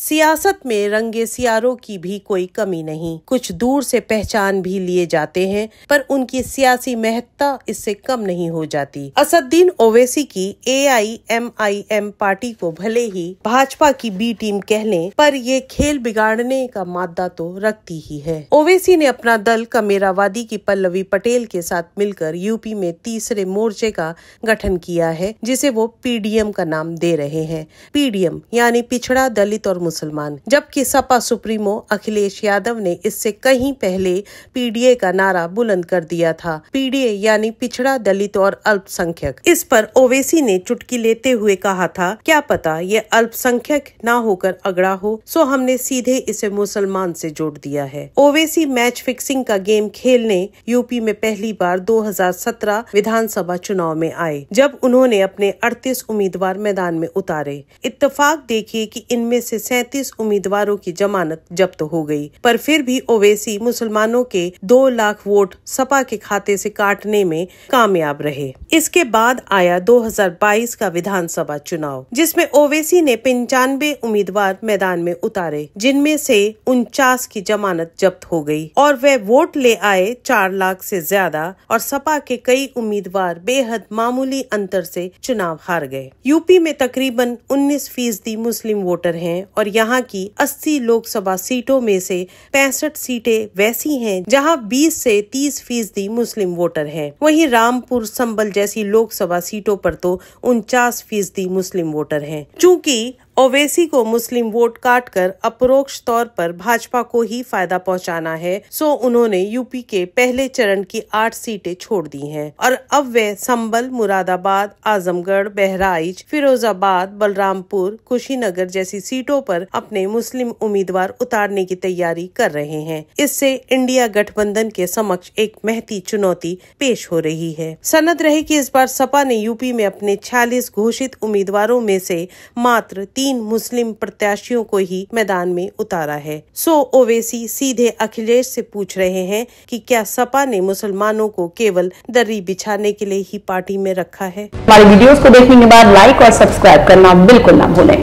सियासत में रंगे सियारों की भी कोई कमी नहीं कुछ दूर से पहचान भी लिए जाते हैं पर उनकी सियासी महत्ता इससे कम नहीं हो जाती असदीन ओवैसी की एम पार्टी को भले ही भाजपा की बी टीम कह लें पर ये खेल बिगाड़ने का मादा तो रखती ही है ओवैसी ने अपना दल कमेरावादी की पल्लवी पटेल के साथ मिलकर यूपी में तीसरे मोर्चे का गठन किया है जिसे वो पीडीएम का नाम दे रहे हैं पीडीएम यानी पिछड़ा दलित और मुसलमान जबकि सपा सुप्रीमो अखिलेश यादव ने इससे कहीं पहले पीडीए का नारा बुलंद कर दिया था पीडीए यानी पिछड़ा दलित और अल्पसंख्यक इस पर ओवेसी ने चुटकी लेते हुए कहा था क्या पता ये अल्पसंख्यक न होकर अगड़ा हो सो हमने सीधे इसे मुसलमान से जोड़ दिया है ओवेसी मैच फिक्सिंग का गेम खेलने यूपी में पहली बार 2017 विधानसभा चुनाव में आए जब उन्होंने अपने 38 उम्मीदवार मैदान में उतारे इत्तेफाक देखिए कि इनमें से पैंतीस उम्मीदवारों की जमानत जब्त हो गई पर फिर भी ओवैसी मुसलमानों के दो लाख वोट सपा के खाते से काटने में कामयाब रहे इसके बाद आया 2022 का विधानसभा चुनाव जिसमें ओवैसी ने पंचानवे उम्मीदवार मैदान में उतारे जिनमें से उनचास की जमानत जब्त हो गई और वे वोट ले आए चार लाख से ज्यादा और सपा के कई उम्मीदवार बेहद मामूली अंतर से चुनाव हार गए यूपी में तकरीबन 19 फीसदी मुस्लिम वोटर हैं और यहाँ की 80 लोकसभा सीटों में से पैंसठ सीटें वैसी हैं जहाँ 20 से 30 फीसदी मुस्लिम वोटर हैं। वहीं रामपुर संबल जैसी लोकसभा सीटों पर तो उनचास फीसदी मुस्लिम वोटर हैं। चूंकि ओवैसी को मुस्लिम वोट काट कर अपरोक्ष तौर पर भाजपा को ही फायदा पहुंचाना है सो उन्होंने यूपी के पहले चरण की आठ सीटें छोड़ दी हैं और अब वे संबल मुरादाबाद आजमगढ़ बहराइच फिरोजाबाद बलरामपुर कुशीनगर जैसी सीटों पर अपने मुस्लिम उम्मीदवार उतारने की तैयारी कर रहे हैं इससे इंडिया गठबंधन के समक्ष एक महती चुनौती पेश हो रही है सनद रहे की इस बार सपा ने यूपी में अपने छियालीस घोषित उम्मीदवारों में से मात्र तीन तीन मुस्लिम प्रत्याशियों को ही मैदान में उतारा है सो ओवेसी सीधे अखिलेश से पूछ रहे हैं कि क्या सपा ने मुसलमानों को केवल दर्री बिछाने के लिए ही पार्टी में रखा है हमारे वीडियोस को देखने के बाद लाइक और सब्सक्राइब करना बिल्कुल ना भूलें